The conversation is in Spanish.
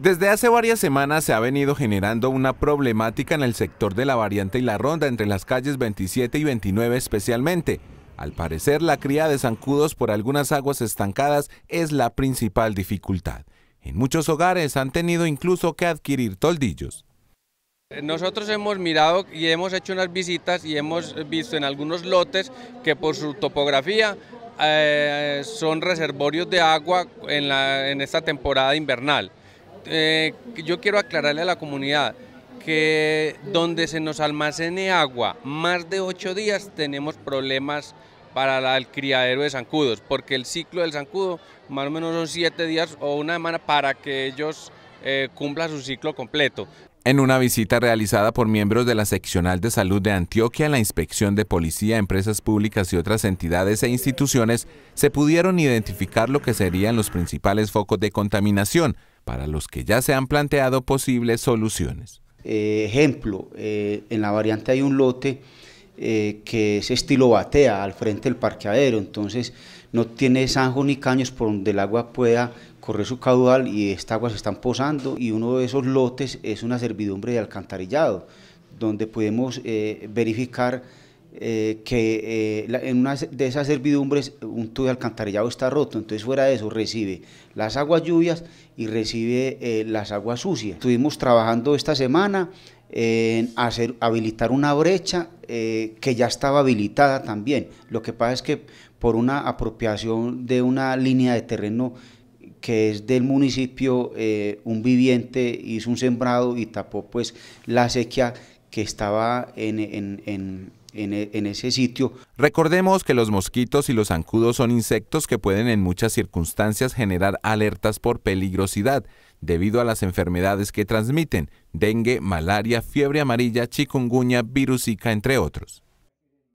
Desde hace varias semanas se ha venido generando una problemática en el sector de la variante y la ronda entre las calles 27 y 29 especialmente. Al parecer, la cría de zancudos por algunas aguas estancadas es la principal dificultad. En muchos hogares han tenido incluso que adquirir toldillos. Nosotros hemos mirado y hemos hecho unas visitas y hemos visto en algunos lotes que por su topografía eh, son reservorios de agua en esta temporada invernal. Eh, yo quiero aclararle a la comunidad que donde se nos almacene agua más de ocho días tenemos problemas para el criadero de zancudos, porque el ciclo del zancudo más o menos son siete días o una semana para que ellos eh, cumplan su ciclo completo. En una visita realizada por miembros de la Seccional de Salud de Antioquia, la Inspección de Policía, Empresas Públicas y otras entidades e instituciones, se pudieron identificar lo que serían los principales focos de contaminación, para los que ya se han planteado posibles soluciones. Eh, ejemplo, eh, en la variante hay un lote eh, que es estilo batea al frente del parqueadero, entonces no tiene zanjos ni caños por donde el agua pueda correr su caudal y esta agua se están posando y uno de esos lotes es una servidumbre de alcantarillado, donde podemos verificar eh, que eh, en una de esas servidumbres un tubo de alcantarillado está roto, entonces fuera de eso recibe las aguas lluvias y recibe eh, las aguas sucias. Estuvimos trabajando esta semana en hacer, habilitar una brecha que ya estaba habilitada también. Lo que pasa es que por una apropiación de una línea de terreno que es del municipio, un viviente hizo un sembrado y tapó pues la sequía que estaba en e, en, ese sitio. Recordemos que los mosquitos y los zancudos son insectos que pueden en muchas circunstancias generar alertas por peligrosidad debido a las enfermedades que transmiten, dengue, malaria, fiebre amarilla, chikungunya, virus zika, entre otros.